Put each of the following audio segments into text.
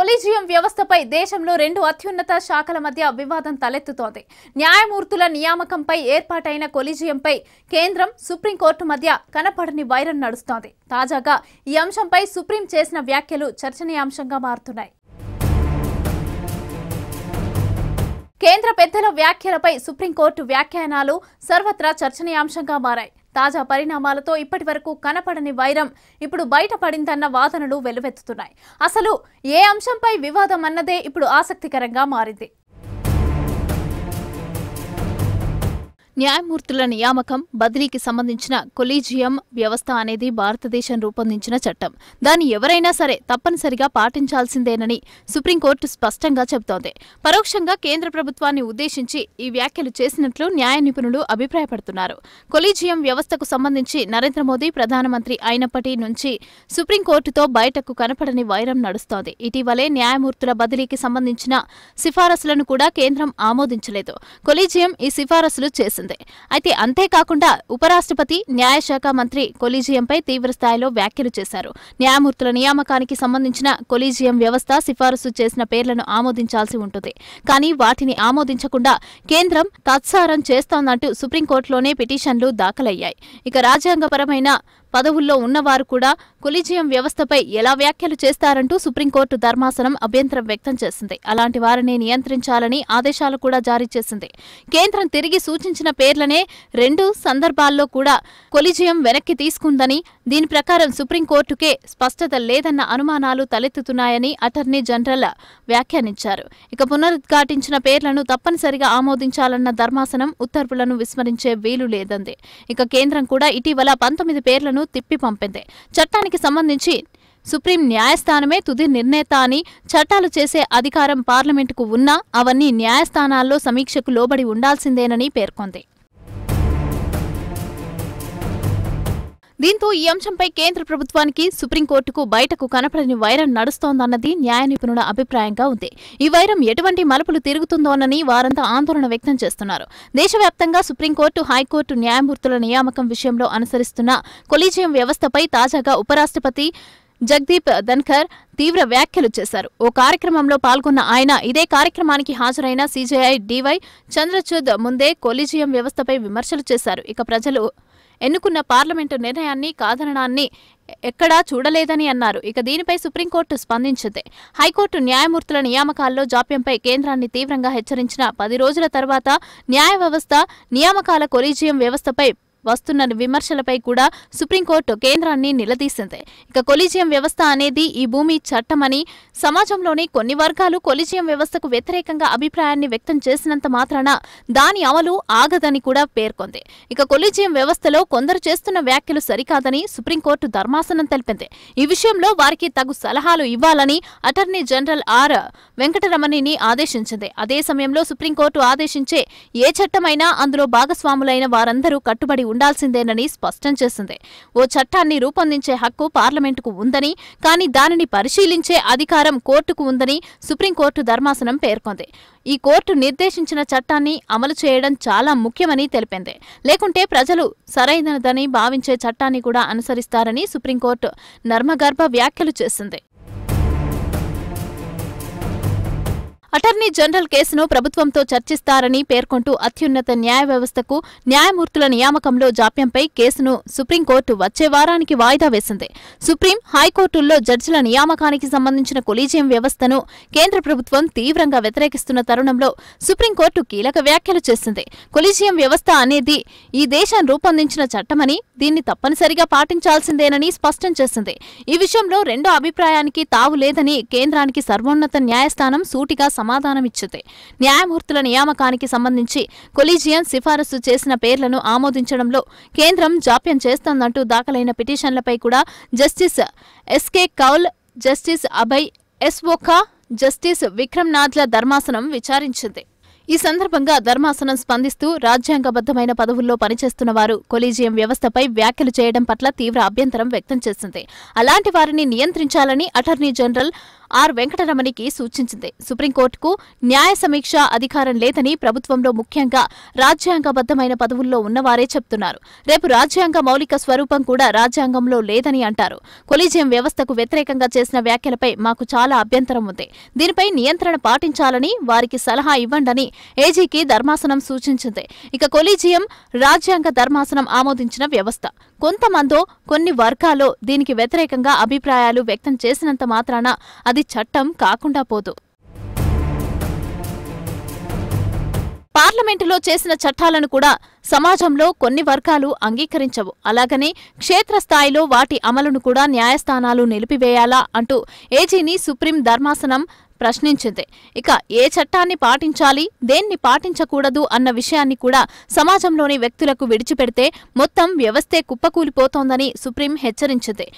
collegium వ్యవస్థపై దేశంలో రెండు అత్యున్నత శాఖల మధ్య వివాదం తలెత్తుతోంది న్యాయమూర్తుల నియామకంపై ఏర్పాటైన కొలీజియంపై కేంద్రం సుప్రీంకోర్టు మధ్య కనపడని వైరం నడుస్తోంది తాజాగా ఈ అంశంపై సుప్రీం చేసిన వ్యాఖ్యలు చర్చనీయాంశంగా మారుతున్నాయి కేంద్ర పెద్దల వ్యాఖ్యలపై సుప్రీంకోర్టు వ్యాఖ్యానాలు సర్వత్రా చర్చనీయాంశంగా మారాయి తాజా పరిణామాలతో ఇప్పటి వరకు కనపడని వైరం ఇప్పుడు బయటపడిందన్న వాదనలు వెలువెత్తుతున్నాయి అసలు ఏ అంశంపై వివాదం అన్నదే ఇప్పుడు ఆసక్తికరంగా మారింది న్యాయమూర్తుల నియామకం బదిలీకి సంబంధించిన కొలీజియం వ్యవస్థ అనేది భారతదేశం రూపొందించిన చట్టం దాన్ని ఎవరైనా సరే తప్పనిసరిగా పాటించాల్సిందేనని సుప్రీంకోర్టు స్పష్టంగా చెబుతోంది పరోక్షంగా కేంద్ర ప్రభుత్వాన్ని ఉద్దేశించి ఈ వ్యాఖ్యలు చేసినట్లు న్యాయ నిపుణులు అభిప్రాయపడుతున్నారు కొలీజియం వ్యవస్థకు సంబంధించి నరేంద్ర మోదీ ప్రధానమంత్రి అయినప్పటి నుంచి సుప్రీంకోర్టుతో బయటకు కనపడని వైరం నడుస్తోంది ఇటీవలే న్యాయమూర్తుల బదిలీకి సంబంధించిన సిఫారసులను కూడా కేంద్రం ఆమోదించలేదు కొలీజియం ఈ సిఫారసులు చేసింది చేసింది అయితే అంతేకాకుండా ఉపరాష్ట్రపతి న్యాయశాఖ మంత్రి కొలీజియంపై తీవ్రస్థాయిలో వ్యాఖ్యలు చేశారు న్యాయమూర్తుల నియామకానికి సంబంధించిన కొలీజియం వ్యవస్థ సిఫారసు చేసిన పేర్లను ఆమోదించాల్సి ఉంటుంది కానీ వాటిని ఆమోదించకుండా కేంద్రం తత్సారం చేస్తోందంటూ సుప్రీంకోర్టులోనే పిటిషన్లు దాఖలయ్యాయి ఇక రాజ్యాంగపరమైన పదవుల్లో ఉన్నవారు కూడా కొలిజియం వ్యవస్థపై ఎలా వ్యాఖ్యలు చేస్తారంటూ సుప్రీంకోర్టు ధర్మాసనం అభ్యంతరం వ్యక్తం చేసింది అలాంటి వారిని నియంత్రించాలని ఆదేశాలు కూడా జారీ చేసింది కేంద్రం తిరిగి సూచించిన పేర్లనే రెండు సందర్భాల్లో కూడా కొలిజియం వెనక్కి తీసుకుందని దీని ప్రకారం సుప్రీంకోర్టుకే స్పష్టత లేదన్న అనుమానాలు తలెత్తుతున్నాయని అటర్నీ జనరల్ వ్యాఖ్యానించారు ఇక పునరుద్ఘాటించిన పేర్లను తప్పనిసరిగా ఆమోదించాలన్న ధర్మాసనం ఉత్తర్వులను విస్మరించే వీలు లేదంది ఇక కేంద్రం కూడా ఇటీవల పంతొమ్మిది పేర్లను ఆదేశాలను తిప్పి పంపింది చట్టానికి సంబంధించి సుప్రీం న్యాయస్థానమే తుది నిర్ణేత అని చట్టాలు చేసే అధికారం పార్లమెంటుకు ఉన్నా అవన్నీ న్యాయస్థానాల్లో సమీక్షకు లోబడి ఉండాల్సిందేనని పేర్కొంది దీంతో ఈ అంశంపై కేంద్ర ప్రభుత్వానికి సుప్రీంకోర్టుకు బయటకు కనపడని వైరం నడుస్తోందన్నది న్యాయ నిపుణుల అభిప్రాయంగా ఉంది ఈ వైరం ఎటువంటి మలుపులు తిరుగుతుందోనని వారంతా ఆందోళన వ్యక్తం చేస్తున్నారు దేశవ్యాప్తంగా సుప్రీంకోర్టు హైకోర్టు న్యాయమూర్తుల నియామకం విషయంలో అనుసరిస్తున్న కొలీజియం వ్యవస్థపై తాజాగా ఉపరాష్ట్రపతి జగదీప్ ధన్ఖర్ తీవ్ర వ్యాఖ్యలు చేశారు ఓ కార్యక్రమంలో పాల్గొన్న ఆయన ఇదే కార్యక్రమానికి హాజరైన సీజేఐ డివై చంద్రచూద్ ముందే కొలీజియం వ్యవస్థపై విమర్శలు చేశారు ఇక ప్రజలు ఎన్నుకున్న పార్లమెంటు నిర్ణయాన్ని కాదనడాన్ని ఎక్కడా చూడలేదని అన్నారు ఇక దీనిపై సుప్రీంకోర్టు స్పందించింది హైకోర్టు న్యాయమూర్తుల నియామకాల్లో జాప్యంపై కేంద్రాన్ని తీవ్రంగా హెచ్చరించిన పది రోజుల తర్వాత న్యాయ వ్యవస్థ నియామకాల కొలీజియం వ్యవస్థపై వస్తున్న విమర్శలపై కూడా సుప్రీంకోర్టు కేంద్రాన్ని నిలదీసింది ఇక కొలిజియం వ్యవస్థ అనేది ఈ భూమి చట్టమని సమాజంలోని కొన్ని వర్గాలు కొలిజియం వ్యవస్థకు వ్యతిరేకంగా అభిప్రాయాన్ని వ్యక్తం చేసినంత మాత్రాన దాని అమలు ఆగదని కూడా పేర్కొంది ఇక కొలిజియం వ్యవస్థలో కొందరు చేస్తున్న వ్యాఖ్యలు సరికాదని సుప్రీంకోర్టు ధర్మాసనం తెలిపింది ఈ విషయంలో వారికి తగు సలహాలు ఇవ్వాలని అటర్నీ జనరల్ ఆర్ వెంకటరమణిని ఆదేశించింది అదే సమయంలో సుప్రీంకోర్టు ఆదేశించే ఏ చట్టమైనా అందులో భాగస్వాములైన వారందరూ కట్టుబడి ఉండాల్సిందేనని స్పష్టం చేసింది ఓ చట్టాన్ని రూపొందించే హక్కు పార్లమెంటుకు ఉందని కానీ దానిని పరిశీలించే అధికారం కోర్టుకు ఉందని సుప్రీంకోర్టు ధర్మాసనం పేర్కొంది ఈ కోర్టు నిర్దేశించిన చట్టాన్ని అమలు చేయడం చాలా ముఖ్యమని తెలిపింది లేకుంటే ప్రజలు సరైనదని భావించే చట్టాన్ని కూడా అనుసరిస్తారని సుప్రీంకోర్టు నర్మగర్భ వ్యాఖ్యలు చేసింది అటార్నీ జనరల్ కేసును ప్రభుత్వంతో చర్చిస్తారని పేర్కొంటూ అత్యున్నత న్యాయ వ్యవస్థకు న్యాయమూర్తుల నియామకంలో జాప్యంపై కేసును సుప్రీంకోర్టు వచ్చే వారానికి వాయిదా వేసింది సుప్రీం హైకోర్టుల్లో జడ్జిల నియామకానికి సంబంధించిన కొలీజియం వ్యవస్థను కేంద్ర ప్రభుత్వం తీవ్రంగా వ్యతిరేకిస్తున్న తరుణంలో సుప్రీంకోర్టు కీలక వ్యాఖ్యలు చేసింది కొలీజియం వ్యవస్థ అనేది ఈ దేశం రూపొందించిన చట్టమని దీన్ని తప్పనిసరిగా పాటించాల్సిందేనని స్పష్టం చేసింది ఈ విషయంలో రెండో అభిప్రాయానికి తావు లేదని కేంద్రానికి సర్వోన్నత న్యాయస్థానం సూటిగా సమాధానమిచ్చుతాయి న్యాయమూర్తుల నియామకానికి సంబంధించి కొలీజియం సిఫారసు చేసిన పేర్లను ఆమోదించడంలో కేంద్రం జాప్యం చేస్తోందంటూ దాఖలైన పిటిషన్లపై కూడా justice S K Kaul justice Abhay S Oka justice విక్రమ్నాథ్ల ధర్మాసనం విచారించింది ఈ సందర్భంగా ధర్మాసనం స్పందిస్తూ రాజ్యాంగబద్దమైన పదవుల్లో పనిచేస్తున్న వారు కొలీజియం వ్యవస్థపై వ్యాఖ్యలు చేయడం పట్ల తీవ్ర అభ్యంతరం వ్యక్తం చేసింది అలాంటి వారిని నియంత్రించాలని అటార్నీ జనరల్ ఆర్ వెంకటరమణికి సూచించింది సుప్రీంకోర్టుకు న్యాయ సమీక్ష అధికారం లేదని ప్రభుత్వంలో ముఖ్యంగా రాజ్యాంగబద్దమైన పదవుల్లో ఉన్నవారే చెప్తున్నారు రేపు రాజ్యాంగ మౌలిక స్వరూపం కూడా రాజ్యాంగంలో లేదని అంటారు కొలీజియం వ్యవస్థకు వ్యతిరేకంగా చేసిన వ్యాఖ్యలపై మాకు చాలా అభ్యంతరం ఉంది దీనిపై నియంత్రణ పాటించాలని వారికి సలహా ఇవ్వండని ఏజీకి ధర్మాసనం సూచించింది ఇక కొలీజియం రాజ్యాంగ ధర్మాసనం ఆమోదించిన వ్యవస్థ కొంతమందో కొన్ని వర్గాల్లో దీనికి వ్యతిరేకంగా అభిప్రాయాలు వ్యక్తం చేసినంత మాత్రాన అది అది చట్టం కాకుండా పోదు పార్లమెంటులో చేసిన చట్టాలను కూడా సమాజంలో కొన్ని వర్గాలు అంగీకరించవు అలాగనే క్షేత్రస్థాయిలో వాటి అమలును కూడా న్యాయస్థానాలు నిలిపివేయాలా అంటూ ఏజీని సుప్రీం ధర్మాసనం ప్రశ్నించింది ఇక ఏ చట్టాన్ని పాటించాలి దేన్ని పాటించకూడదు అన్న విషయాన్ని కూడా సమాజంలోని వ్యక్తులకు విడిచిపెడితే మొత్తం వ్యవస్థే కుప్పకూలిపోతోందని సుప్రీం హెచ్చరించింది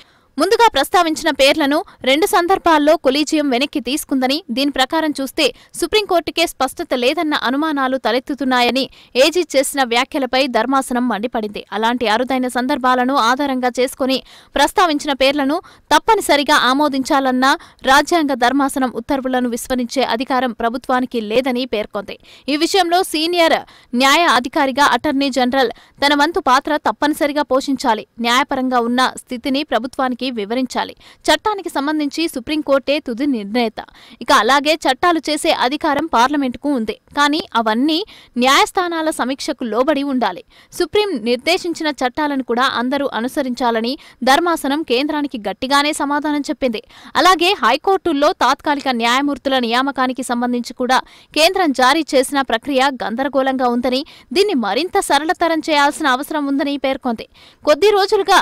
ముందుగా ప్రస్తావించిన పేర్లను రెండు సందర్భాల్లో కొలీజియం వెనక్కి తీసుకుందని దీని ప్రకారం చూస్తే సుప్రీంకోర్టుకే స్పష్టత లేదన్న అనుమానాలు తలెత్తుతున్నాయని ఏజీ చేసిన వ్యాఖ్యలపై ధర్మాసనం మండిపడింది అలాంటి అరుదైన సందర్భాలను ఆధారంగా చేసుకుని ప్రస్తావించిన పేర్లను తప్పనిసరిగా ఆమోదించాలన్న రాజ్యాంగ ధర్మాసనం ఉత్తర్వులను విస్మరించే అధికారం ప్రభుత్వానికి లేదని పేర్కొంది ఈ విషయంలో సీనియర్ న్యాయ అధికారిగా అటర్నీ జనరల్ తన వంతు పాత్ర తప్పనిసరిగా పోషించాలి న్యాయపరంగా ఉన్న స్థితిని ప్రభుత్వానికి ప్రభుత్వానికి వివరించాలి చట్టానికి సంబంధించి సుప్రీంకోర్టే తుది నిర్ణేత ఇక అలాగే చట్టాలు చేసే అధికారం పార్లమెంటుకు ఉంది కానీ అవన్నీ న్యాయస్థానాల సమీక్షకు లోబడి ఉండాలి సుప్రీం నిర్దేశించిన చట్టాలను కూడా అందరూ అనుసరించాలని ధర్మాసనం కేంద్రానికి గట్టిగానే సమాధానం చెప్పింది అలాగే హైకోర్టుల్లో తాత్కాలిక న్యాయమూర్తుల నియామకానికి సంబంధించి కూడా కేంద్రం జారీ చేసిన ప్రక్రియ గందరగోళంగా ఉందని దీన్ని మరింత సరళతరం చేయాల్సిన అవసరం ఉందని పేర్కొంది కొద్ది రోజులుగా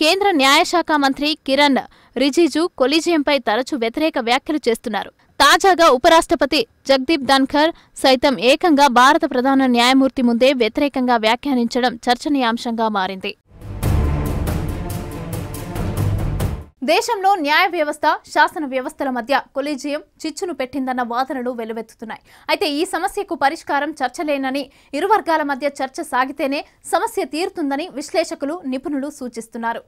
కేంద్ర న్యాయశాఖ మంత్రి మంత్రి కిరణ్ రిజిజు కొలీజియంపై తరచు వ్యతిరేక వ్యాఖ్యలు చేస్తున్నారు తాజాగా ఉపరాష్ట్రపతి జగదీప్ ధన్ఖర్ సైతం ఏకంగా భారత ప్రధాన న్యాయమూర్తి ముందే వ్యతిరేకంగా వ్యాఖ్యానించడం చర్చనీయాంశంగా మారింది దేశంలో న్యాయ వ్యవస్థ శాసన వ్యవస్థల మధ్య కొలీజియం చిచ్చును పెట్టిందన్న వాదనలు వెలువెత్తుతున్నాయి అయితే ఈ సమస్యకు పరిష్కారం చర్చలేనని ఇరు వర్గాల మధ్య చర్చ సాగితేనే సమస్య తీరుతుందని విశ్లేషకులు నిపుణులు సూచిస్తున్నారు